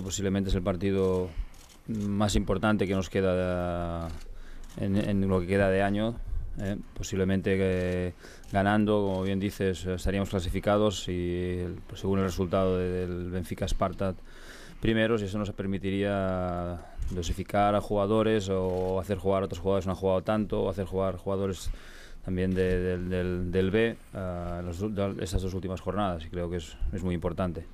Posiblemente es el partido más importante que nos queda eh, en, lo que queda de año. Eh, posiblemente eh, ganando, como bien dices, estaríamos clasificados y pues, según el resultado del Benfica Sparta primeros y eso nos permitiría dosificar a jugadores o hacer jugar a otros jugadores que no han jugado tanto o hacer jugar jugadores también del, B en esas dos últimas jornadas y creo que es muy importante.